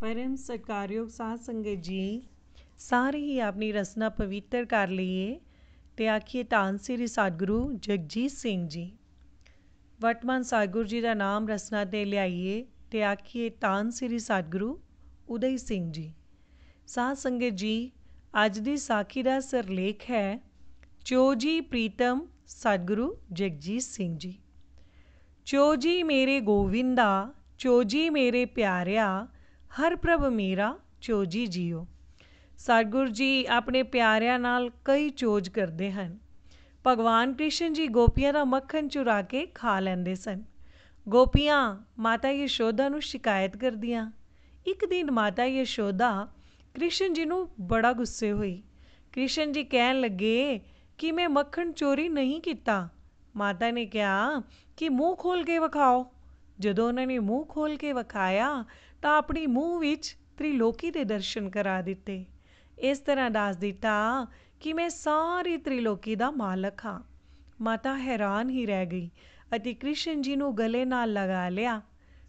ਪਰਮ ਸਕਾਰਯੋਗ ਸਾਧ ਸੰਗਤ ਜੀ ਸਾਰੇ ਹੀ ਆਪਣੀ ਰਸਨਾ ਪਵਿੱਤਰ ਕਰ ਲਈਏ ਤੇ ਆਖੀਏ ਤਾਂ ਸ੍ਰੀ ਸਤਿਗੁਰੂ ਜਗਜੀਤ ਸਿੰਘ ਜੀ ਵਰਤਮਾਨ ਸਤਿਗੁਰੂ ਜੀ ਦਾ ਨਾਮ ਰਸਨਾ ਤੇ ਲਿਆਈਏ ਤੇ ਆਖੀਏ ਤਾਂ ਸ੍ਰੀ ਸਤਿਗੁਰੂ ਉਦੈ ਸਿੰਘ ਜੀ ਸਾਧ ਸੰਗਤ ਜੀ ਅੱਜ ਦੀ ਸਾਖੀ ਦਾ ਸਰਲੇਖ ਹੈ ਚੋਜੀ ਪ੍ਰੀਤਮ ਸਤਗੁਰੂ ਜਗਜੀਤ ਸਿੰਘ ਜੀ ਚੋਜੀ ਮੇਰੇ ਗੋਵਿੰਦਾ ਚੋਜੀ ਮੇਰੇ ਪਿਆਰਿਆ ਹਰ ਪ੍ਰਭ ਮੇਰਾ ਚੋਜੀ ਜੀਉ ਸਤਗੁਰ ਜੀ ਆਪਣੇ ਪਿਆਰਿਆਂ ਨਾਲ ਕਈ ਚੋਜ ਕਰਦੇ ਹਨ ਭਗਵਾਨ ਕ੍ਰਿਸ਼ਨ ਜੀ ਗੋਪੀਆਂ ਦਾ ਮੱਖਣ ਚੁਰਾ ਕੇ ਖਾ ਲੈਂਦੇ ਸਨ ਗੋਪੀਆਂ ਮਾਤਾ ਯਸ਼ੋਦਾ ਨੂੰ ਸ਼ਿਕਾਇਤ ਕਰਦੀਆਂ ਇੱਕ ਦਿਨ ਮਾਤਾ ਯਸ਼ੋਦਾ ਕ੍ਰਿਸ਼ਨ ਜੀ ਨੂੰ ਬੜਾ ਗੁੱਸੇ ਹੋਈ ਕ੍ਰਿਸ਼ਨ ਜੀ ਕਹਿਣ ਲੱਗੇ ਕਿ ਮੈਂ ਮੱਖਣ ਚੋਰੀ ਨਹੀਂ ਕੀਤਾ ਮਾਤਾ ਨੇ ਕਿਹਾ ਕਿ ਮੂੰਹ ਖੋਲ ਕੇ ਵਿਖਾਓ ਜਦੋਂ ਉਹਨਾਂ ਨੇ ਮੂੰਹ ਖੋਲ ਕੇ ਵਿਖਾਇਆ ਤਾਂ ਆਪਣੀ ਮੂੰਹ ਵਿੱਚ ਤ੍ਰਿਲੋਕੀ ਦੇ ਦਰਸ਼ਨ ਕਰਾ ਦਿੱਤੇ ਇਸ ਤਰ੍ਹਾਂ ਦੱਸ ਦਿੱਤਾ ਕਿ ਮੈਂ ਸਾਰੀ ਤ੍ਰਿਲੋਕੀ ਦਾ ਮਾਲਕ ਹਾਂ ਮਾਤਾ ਹੈਰਾਨ ਹੀ ਰਹਿ ਗਈ ਅਤੇ ਕ੍ਰਿਸ਼ਨ ਜੀ ਨੂੰ ਗਲੇ ਨਾਲ ਲਗਾ ਲਿਆ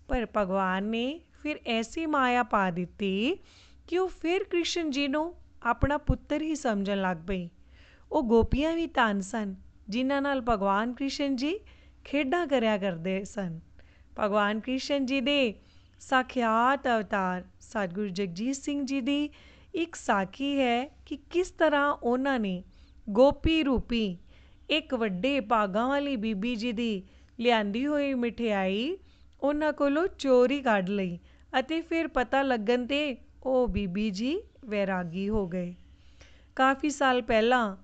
ਪਰ ਭਗਵਾਨ ਨੇ ਫਿਰ ਐਸੀ ਮਾਇਆ ਪਾ ਦਿੱਤੀ ਕਿ ਉਹ ਫਿਰ ਕ੍ਰਿਸ਼ਨ ਜੀ ਨੂੰ ਆਪਣਾ ਪੁੱਤਰ ਹੀ ਸਮਝਣ ਲੱਗ ਪਈ ਉਹ ਗੋਪੀਆਂ ਵੀ ਤਾਂ ਸਨ ਜਿਨ੍ਹਾਂ ਨਾਲ ਭਗਵਾਨ ਕ੍ਰਿਸ਼ਨ ਜੀ ਖੇਡਾਂ ਕਰਿਆ ਕਰਦੇ ਸਨ ਭਗਵਾਨ ਕ੍ਰਿਸ਼ਨ ਜੀ ਦੇ ਸਾਖਿਆਤ ਅਵਤਾਰ ਸਤਿਗੁਰੂ ਜਗਜੀਤ ਸਿੰਘ ਜੀ ਦੀ ਇੱਕ ਸਾਖੀ ਹੈ ਕਿ ਕਿਸ ਤਰ੍ਹਾਂ ਉਹਨਾਂ ਨੇ ਗੋਪੀ ਰੂਪੀ ਇੱਕ ਵੱਡੇ ਭਾਗਾਂ ਵਾਲੀ ਬੀਬੀ ਜੀ ਦੀ ਲਿਆਂਦੀ ਹੋਈ ਮਠਿਆਈ ਉਹਨਾਂ ਕੋਲੋਂ ਚੋਰੀ ਕੱਢ ਲਈ ਅਤੇ ਫਿਰ ਪਤਾ ਲੱਗਣ ਤੇ ਉਹ ਬੀਬੀ ਜੀ ਵੈਰਾਗੀ ਹੋ ਗਏ ਕਾਫੀ ਸਾਲ ਪਹਿਲਾਂ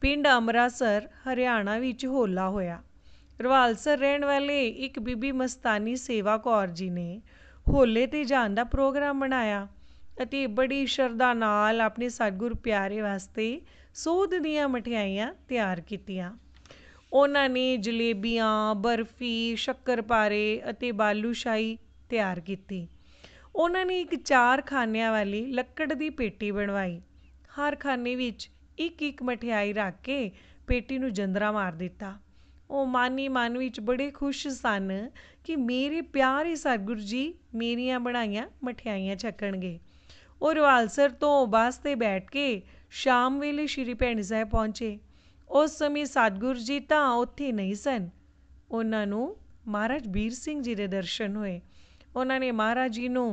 ਪਿੰਡ ਅਮਰਾਸਰ ਹਰਿਆਣਾ ਵਿੱਚ ਹੋਲਾ ਹੋਇਆ ਰਵਾਲਸਰ ਰਹਿਣ ਵਾਲੇ ਇੱਕ ਬੀਬੀ ਮਸਤਾਨੀ ਸੇਵਾ ਕੌਰ ਜੀ ਨੇ ਹੋਲੇ 'ਤੇ ਜਾਣ ਦਾ ਪ੍ਰੋਗਰਾਮ ਬਣਾਇਆ ਅਤੇ ਬੜੀ ਸ਼ਰਧਾ ਨਾਲ ਆਪਣੇ ਸਤਿਗੁਰ ਪਿਆਰੇ ਵਾਸਤੇ ਸੋਧ ਦੀਆਂ ਮਠਿਆਈਆਂ ਤਿਆਰ ਕੀਤੀਆਂ ਉਹਨਾਂ ਨੇ ਜਲੇਬੀਆਂ ਬਰਫੀ ਸ਼ੱਕਰਪਾਰੇ ਅਤੇ ਬਾਲੂਸ਼ਾਹੀ ਤਿਆਰ ਕੀਤੀ ਉਹਨਾਂ ਨੇ ਇੱਕ ਚਾਰ ਖਾਨਿਆਂ ਵਾਲੀ ਲੱਕੜ ਦੀ ਪੇਟੀ ਬਣਵਾਈ ਹਰ ਖਾਨੇ ਵਿੱਚ ਇੱਕ ਇੱਕ ਮਠਿਆਈ ਰੱਖ ਕੇ ਪੇਟੀ ਨੂੰ ਜੰਦਰਾ ਮਾਰ ਦਿੱਤਾ ਉਹ ਮਨ ਹੀ ਮਨ ਵਿੱਚ ਬੜੇ ਖੁਸ਼ ਸਨ ਕਿ ਮੇਰੇ ਪਿਆਰੇ ਸਤਿਗੁਰੂ ਜੀ ਮੇਰੀਆਂ ਬਣਾਈਆਂ ਮਠਿਆਈਆਂ ਚੱਕਣਗੇ ਉਹ ਰਵਾਲਸਰ ਤੋਂ ਬੱਸ ਤੇ ਬੈਠ ਕੇ ਸ਼ਾਮ ਵੇਲੇ ਸ਼੍ਰੀ ਭੈਣੀ ਸਾਹਿਬ ਪਹੁੰਚੇ ਉਸ ਸਮੇਂ ਸਤਿਗੁਰੂ ਜੀ ਤਾਂ ਉੱਥੇ ਨਹੀਂ ਸਨ ਉਹਨਾਂ ਨੂੰ ਮਹਾਰਾਜ ਬੀਰ ਸਿੰਘ ਜੀ ਦੇ ਦਰਸ਼ਨ ਹੋਏ ਉਹਨਾਂ ਨੇ ਮਹਾਰਾਜ ਜੀ ਨੂੰ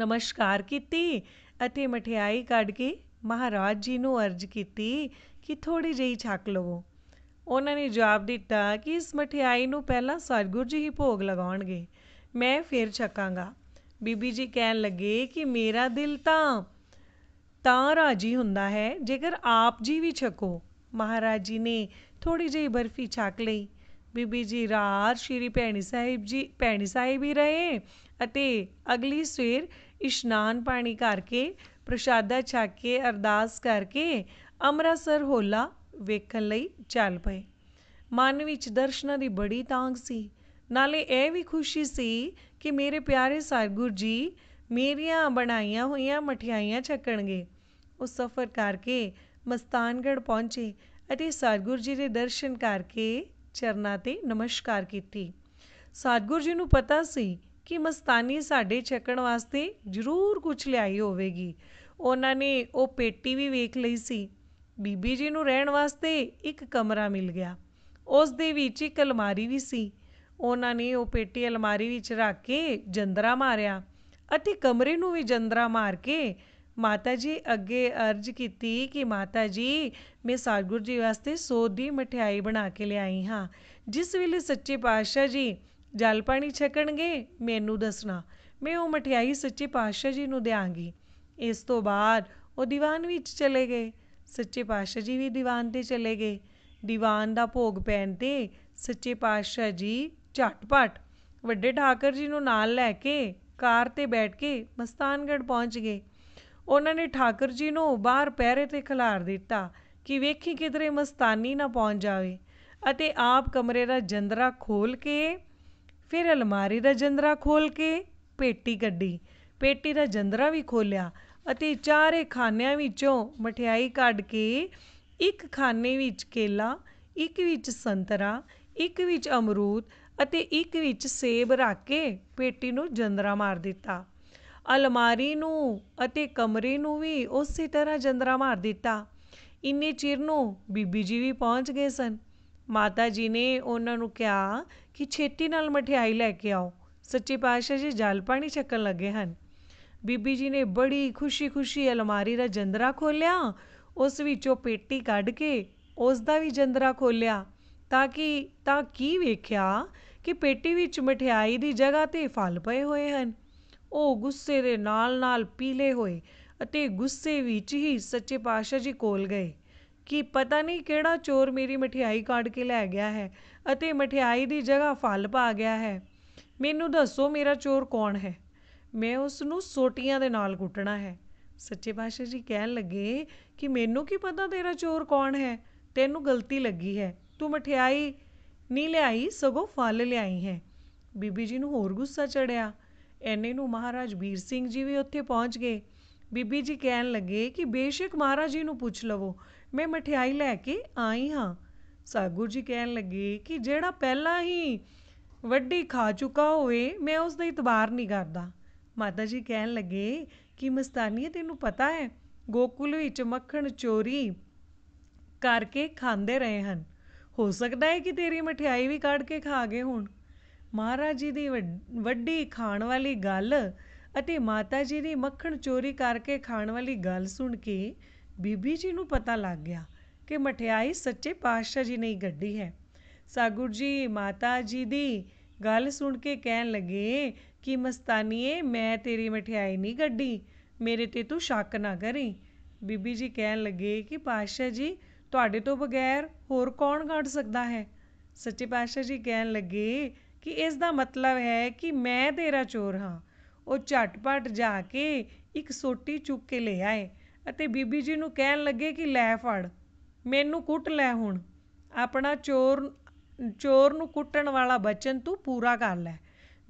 ਨਮਸਕਾਰ ਕੀਤੀ ਅਤੇ ਮਠਿਆਈ ਕੱਢ ਕੇ ਮਹਾਰਾਜ ਜੀ ਨੂੰ ਅਰਜ਼ ਕੀਤੀ ਕਿ ਥੋੜੀ ਜਿਹੀ ਛਕ ਲਵੋ ਉਹਨਾਂ ਨੇ ਜਵਾਬ ਦਿੱਤਾ ਕਿ ਇਸ ਮਠਿਆਈ ਨੂੰ ਪਹਿਲਾਂ ਸਤਿਗੁਰੂ ਜੀ ਹੀ ਭੋਗ ਲਗਾਉਣਗੇ ਮੈਂ ਫਿਰ ਛਕਾਂਗਾ ਬੀਬੀ ਜੀ ਕਹਿਣ ਲੱਗੇ ਕਿ ਮੇਰਾ ਦਿਲ ਤਾਂ ਤਾਂ ਰਾਜੀ ਹੁੰਦਾ ਹੈ ਜੇਕਰ ਆਪ ਜੀ ਵੀ ਛਕੋ ਮਹਾਰਾਜ ਜੀ ਨੇ ਥੋੜੀ ਜਿਹੀ ਬਰਫੀ ਛਕ ਲਈ ਬੀਬੀ ਜੀ ਰਾਤ ਸ਼੍ਰੀ ਭੈਣੀ ਸਾਹਿਬ ਜੀ ਭੈਣੀ ਸਾਹਿਬ ਹੀ ਰਹੇ ਅਤੇ ਅਗਲੀ ਸਵੇਰ ਇਸ਼ਨਾਨ ਪਾਣੀ ਕਰਕੇ ਪ੍ਰਸ਼ਾਦਾ ਛਕ ਕੇ ਅਰਦਾਸ ਕਰਕੇ ਅੰਮ੍ਰਿਤਸਰ ਹੋਲਾ ਵੇਖਣ ਲਈ ਚੱਲ ਪਏ ਮਨ ਵਿੱਚ ਦਰਸ਼ਨਾਂ ਦੀ ਬੜੀ ਤਾਂਗ ਸੀ ਨਾਲੇ ਇਹ ਵੀ ਖੁਸ਼ੀ ਸੀ ਕਿ ਮੇਰੇ ਪਿਆਰੇ ਸਰਗੁਰ ਜੀ ਮੇਰੀਆਂ ਬਣਾਈਆਂ ਹੋਈਆਂ ਮਠਿਆਈਆਂ ਛਕਣਗੇ ਉਹ ਸਫ਼ਰ ਕਰਕੇ ਮਸਤਾਨਗੜ ਪਹੁੰਚੇ ਅਤੇ ਸਤਗੁਰ ਜੀ ਦੇ ਦਰਸ਼ਨ ਕਰਕੇ ਚਰਨਾਂ ਤੇ ਨਮਸਕਾਰ ਕੀਤੀ ਸਤਗੁਰ ਜੀ ਨੂੰ ਪਤਾ ਸੀ ਕਿ ਮਸਤਾਨੀ ਸਾਡੇ ਛਕਣ ਵਾਸਤੇ ਜ਼ਰੂਰ ਕੁਝ ਲਿਆਈ ਹੋਵੇਗੀ ਉਹਨਾਂ ਨੇ ਉਹ ਪੇਟੀ ਵੀ ਵੇਖ ਲਈ ਸੀ ਬੀਬੀ ਜੀ ਨੂੰ ਰਹਿਣ ਵਾਸਤੇ ਇੱਕ ਕਮਰਾ ਮਿਲ ਗਿਆ ਉਸ ਦੇ ਵਿੱਚ ਇੱਕ ਅਲਮਾਰੀ ਵੀ ਸੀ ਉਹਨਾਂ ਨੇ ਉਹ ਪੇਟੀ ਅਲਮਾਰੀ ਵਿੱਚ ਰੱਖ ਕੇ ਜੰਦਰਾ ਮਾਰਿਆ ਅਤੇ ਕਮਰੇ ਨੂੰ ਵੀ ਜੰਦਰਾ ਮਾਰ ਕੇ ਮਾਤਾ ਜੀ ਅੱਗੇ ਅਰਜ਼ ਕੀਤੀ ਕਿ ਮਾਤਾ ਜੀ ਮੈਂ ਸਾਧਗੁਰੂ ਜੀ ਵਾਸਤੇ ਸੋਦੀ ਦੀ ਮਠਿਆਈ ਬਣਾ ਕੇ ਲਿਆਈ ਹਾਂ ਜਿਸ ਵੇਲੇ ਸੱਚੇ ਪਾਤਸ਼ਾਹ ਜੀ ਜਲ ਪਾਣੀ ਛਕਣਗੇ ਮੈਨੂੰ ਦੱਸਣਾ ਮੈਂ ਉਹ ਮਠਿਆਈ ਸੱਚੇ ਪਾਤਸ਼ਾਹ ਜੀ ਨੂੰ ਦਿਆਂਗੀ ਇਸ ਤੋਂ ਬਾਅਦ ਉਹ ਦੀਵਾਨ ਵਿੱਚ ਚਲੇ ਗਏ ਸੱਚੇ ਪਾਤਸ਼ਾਹ ਜੀ ਵੀ ਦੀਵਾਨ 'ਤੇ ਚਲੇ ਗਏ ਦੀਵਾਨ ਦਾ ਭੋਗ ਪੈਣ 'ਤੇ ਸੱਚੇ ਪਾਤਸ਼ਾਹ ਜੀ ਝਟਪਟ ਵੱਡੇ ਠਾਕਰ ਜੀ ਨੂੰ ਨਾਲ ਲੈ ਕੇ ਕਾਰ 'ਤੇ ਬੈਠ ਕੇ ਮਸਤਾਨਗੜ ਪਹੁੰਚ ਗਏ ਉਹਨਾਂ ਨੇ ਠਾਕਰ ਜੀ ਨੂੰ ਬਾਹਰ ਪਹਿਰੇ 'ਤੇ ਖਿਲਾਰ ਦਿੱਤਾ ਕਿ ਵੇਖੀ ਕਿਧਰੇ ਮਸਤਾਨੀ ਨਾ ਪਹੁੰਚ ਜਾਵੇ ਅਤੇ ਆਪ ਕਮਰੇ ਦਾ ਜੰਦਰਾ ਖੋਲ ਕੇ ਫਿਰ ਅਲਮਾਰੀ ਦਾ ਜੰਦਰਾ ਖੋਲ ਕੇ ਪੇਟੀ ਕੱਢੀ ਪੇਟੀ ਦਾ ਜੰਦਰਾ ਵੀ ਖੋਲਿਆ ਅਤੇ ਚਾਰੇ ਖਾਨਿਆਂ ਵਿੱਚੋਂ ਮਠਿਆਈ ਕੱਢ ਕੇ ਇੱਕ ਖਾਨੇ ਵਿੱਚ ਕੇਲਾ ਇੱਕ ਵਿੱਚ ਸੰਤਰਾ ਇੱਕ ਵਿੱਚ ਅਮਰੂਦ ਅਤੇ ਇੱਕ ਵਿੱਚ ਸੇਬ ਰੱਖ ਕੇ ਪੇਟੀ ਨੂੰ ਜੰਦਰਾ ਮਾਰ ਦਿੱਤਾ ਅਲਮਾਰੀ ਨੂੰ ਅਤੇ ਕਮਰੇ ਨੂੰ ਵੀ ਉਸੇ ਤਰ੍ਹਾਂ ਜੰਦਰਾ ਮਾਰ ਦਿੱਤਾ ਇੰਨੇ ਚਿਰ ਨੂੰ ਬੀਬੀ ਜੀ ਵੀ ਪਹੁੰਚ ਗਏ ਸਨ ਮਾਤਾ ਜੀ ਨੇ ਉਹਨਾਂ ਨੂੰ ਕਿਹਾ ਕਿ ਛੇਤੀ ਨਾਲ ਮਠਿਆਈ ਲੈ ਕੇ ਆਓ ਸੱਚੇ ਪਾਤਸ਼ਾਹ ਜੀ ਜਲ ਪਾਣੀ ਛਕਣ ਲੱਗੇ ਹਨ ਬੀਬੀ ਜੀ ਨੇ ਬੜੀ ਖੁਸ਼ੀ-ਖੁਸ਼ੀ ਅਲਮਾਰੀ ਦਾ ਜੰਦਰਾ ਖੋਲਿਆ ਉਸ ਵਿੱਚੋਂ ਪੇਟੀ ਕੱਢ ਕੇ ਉਸ ਦਾ ਵੀ ਜੰਦਰਾ ਖੋਲਿਆ ਤਾਂ ਕਿ ਤਾਂ ਕੀ ਵੇਖਿਆ ਕਿ ਪੇਟੀ ਵਿੱਚ ਮਠਿਆਈ ਦੀ ਜਗ੍ਹਾ ਤੇ ਫਲ ਪਏ ਹੋਏ ਹਨ ਉਹ ਗੁੱਸੇ ਦੇ ਨਾਲ-ਨਾਲ ਪੀਲੇ ਹੋਏ ਅਤੇ ਗੁੱਸੇ ਵਿੱਚ ਹੀ ਸੱਚੇ ਪਾਤਸ਼ਾਹ ਜੀ ਕੋਲ ਗਏ ਕਿ ਪਤਾ ਨਹੀਂ ਕਿਹੜਾ ਚੋਰ ਮੇਰੀ ਮਠਿਆਈ ਕਾਢ ਕੇ ਲੈ ਗਿਆ ਹੈ ਅਤੇ ਮਠਿਆਈ ਦੀ ਜਗ੍ਹਾ ਫਲ ਪਾ ਗਿਆ ਹੈ ਮੈਨੂੰ ਦੱਸੋ ਮੇਰਾ ਚੋਰ ਕੌਣ ਹੈ ਮੈਂ ਉਸ ਨੂੰ ਸੋਟੀਆਂ ਦੇ ਨਾਲ ਕੁੱਟਣਾ ਹੈ ਸੱਚੇ ਪਾਤਸ਼ਾਹ ਜੀ ਕਹਿਣ ਲੱਗੇ ਕਿ ਮੈਨੂੰ ਕੀ ਪਤਾ ਤੇਰਾ ਚੋਰ ਕੌਣ ਹੈ ਤੈਨੂੰ ਗਲਤੀ ਲੱਗੀ ਹੈ ਤੂੰ ਮਠਿਆਈ ਨਹੀਂ ਲਿਆਈ ਸਗੋਂ ਫਲ ਲਿਆਈ ਹੈ ਬੀਬੀ ਜੀ ਨੂੰ ਹੋਰ ਗੁੱਸਾ ਚੜਿਆ ਐਨੇ ਨੂੰ ਮਹਾਰਾਜ ਵੀਰ ਸਿੰਘ ਜੀ ਵੀ ਉੱਥੇ ਪਹੁੰਚ ਗਏ ਬੀਬੀ ਜੀ ਕਹਿਣ ਲੱਗੇ ਕਿ ਬੇਸ਼ੱਕ ਮਹਾਰਾਜ ਜੀ ਨੂੰ ਪੁੱਛ ਲਵੋ ਮੈਂ ਮਠਿਆਈ ਲੈ ਕੇ ਆਈ ਹਾਂ ਸਾਗੂ ਜੀ ਕਹਿਣ ਲੱਗੇ ਕਿ ਜਿਹੜਾ ਪਹਿਲਾਂ ਹੀ ਵੱਡੀ ਖਾ ਚੁੱਕਾ ਹੋਵੇ ਮੈਂ ਉਸ ਦਾ ਇਤਬਾਰ ਨਹੀਂ ਕਰਦਾ ਮਾਤਾ ਜੀ ਕਹਿਣ ਲੱਗੇ ਕਿ ਮਸਤਾਨੀਏ ਤੈਨੂੰ ਪਤਾ ਹੈ ਗੋਕੁਲ ਵਿੱਚ ਮੱਖਣ ਚੋਰੀ ਕਰਕੇ ਖਾਂਦੇ ਰਹੇ ਹਨ ਹੋ ਸਕਦਾ ਹੈ ਕਿ ਤੇਰੀ ਮਠਿਆਈ ਵੀ ਕੱਢ ਕੇ ਖਾ ਗਏ ਹੋਣ ਮਹਾਰਾਜ ਜੀ ਦੀ ਵੱਡੀ ਖਾਣ ਵਾਲੀ ਗੱਲ ਅਤੇ ਮਾਤਾ ਜੀ ਦੀ ਮੱਖਣ ਚੋਰੀ ਕਰਕੇ ਖਾਣ ਵਾਲੀ ਗੱਲ ਸੁਣ ਕੇ ਬੀਬੀ ਜੀ ਨੂੰ ਪਤਾ ਲੱਗ ਗਿਆ ਕਿ ਮਠਿਆਈ ਸੱਚੇ ਪਾਤਸ਼ਾਹ ਜੀ ਨੇ ਗੱਡੀ ਹੈ ਸਾਗੁਰ ਜੀ ਮਾਤਾ ਜੀ ਦੀ ਗੱਲ ਸੁਣ ਕੇ ਕਹਿਣ ਲੱਗੇ ਕਿ ਮਸਤਾਨੀਏ ਮੈਂ ਤੇਰੀ ਮਠਿਆਈ ਨਹੀਂ ਕੱਢੀ ਮੇਰੇ ਤੇ ਤੂੰ ਸ਼ੱਕ ਨਾ ਕਰੀ ਬੀਬੀ ਜੀ ਕਹਿਣ ਲੱਗੇ ਕਿ ਪਾਤਸ਼ਾਹ ਜੀ ਤੁਹਾਡੇ ਤੋਂ ਬਗੈਰ ਹੋਰ ਕੌਣ ਕੱਢ ਸਕਦਾ ਹੈ ਸੱਚੇ ਪਾਤਸ਼ਾਹ ਜੀ ਕਹਿਣ ਲੱਗੇ ਕਿ ਇਸ ਦਾ ਮਤਲਬ ਹੈ ਕਿ ਮੈਂ ਤੇਰਾ ਚੋਰ ਹਾਂ ਉਹ ਝਟਪਟ ਜਾ ਕੇ ਇੱਕ ਸੋਟੀ ਚੁੱਕ ਕੇ ਲੈ ਆਏ ਅਤੇ ਬੀਬੀ ਜੀ ਨੂੰ ਕਹਿਣ ਲੱਗੇ ਕਿ ਲੈ ਫੜ ਮੈਨੂੰ ਕੁੱਟ ਲੈ ਹੁਣ ਆਪਣਾ ਚੋਰ ਚੋਰ ਨੂੰ ਕੁੱਟਣ ਵਾਲਾ ਬਚਨ ਤੂੰ ਪੂਰਾ ਕਰ ਲੈ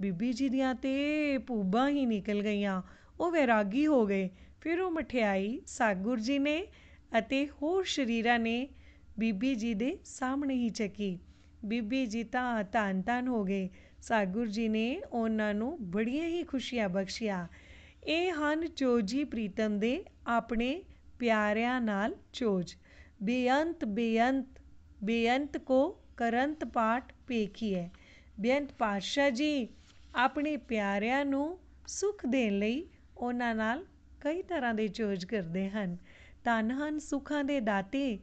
ਬੀਬੀ ਜੀ ਦੀਆਂ ਤੇ ਭੂਬਾਂ ਹੀ ਨਿਕਲ ਗਈਆਂ ਉਹ ਵੈਰਾਗੀ ਹੋ ਗਏ ਫਿਰ ਉਹ ਮਠਿਆਈ ਸਾਗੁਰ ਜੀ ਨੇ ਅਤੇ ਹੋਰ ਸ਼ਰੀਰਾਂ ਨੇ ਬੀਬੀ ਜੀ ਦੇ ਸਾਹਮਣੇ ਹੀ ਚੱਕੀ ਬੀਬੀ ਜੀ ਤਾਂ ਤਾਂ ਤਾਂ ਹੋ ਗਏ ਸਾਗੁਰ ਜੀ ਨੇ ਉਹਨਾਂ ਨੂੰ ਬੜੀਆਂ ਹੀ ਖੁਸ਼ੀਆਂ ਬਖਸ਼ੀਆਂ ਇਹ ਹਨ ਚੋਜੀ ਪ੍ਰੀਤਮ ਦੇ ਆਪਣੇ ਪਿਆਰਿਆਂ ਨਾਲ ਚੋਜ ਬੇਅੰਤ ਬੇਅੰਤ ਬੇਅੰਤ ਕੋ ਕਰੰਤ ਪਾਠ ਪੇਖੀ ਹੈ ਬੇਅੰਤ ਪਾਸ਼ਾ ਜੀ ਆਪਣੇ ਪਿਆਰਿਆਂ ਨੂੰ ਸੁੱਖ ਦੇਣ ਲਈ ਉਹਨਾਂ ਨਾਲ ਕਈ ਤਰ੍ਹਾਂ ਦੇ ਜੋਜ ਕਰਦੇ ਹਨ ਤਨ ਹਨ ਸੁੱਖਾਂ ਦੇ ਦਾਤੇ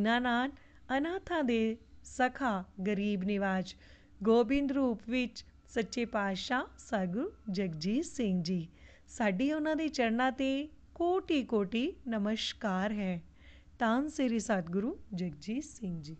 ਨਾਨ ਅਨਾਥਾਂ ਦੇ ਸਖਾ ਗਰੀਬ ਨਿਵਾਜ ਗੋਬਿੰਦ ਰੂਪ ਵਿੱਚ ਸੱਚੇ ਪਾਤਸ਼ਾਹ ਸਗੁਰ ਜਗਜੀਤ ਸਿੰਘ ਜੀ ਸਾਡੀ ਉਹਨਾਂ ਦੇ ਚਰਨਾਂ ਤੇ ਕੋਟੀ ਕੋਟੀ ਨਮਸਕਾਰ ਹੈ ਤਾਂ ਸ੍ਰੀ ਸਤਗੁਰੂ ਜਗਜੀਤ ਸਿੰਘ ਜੀ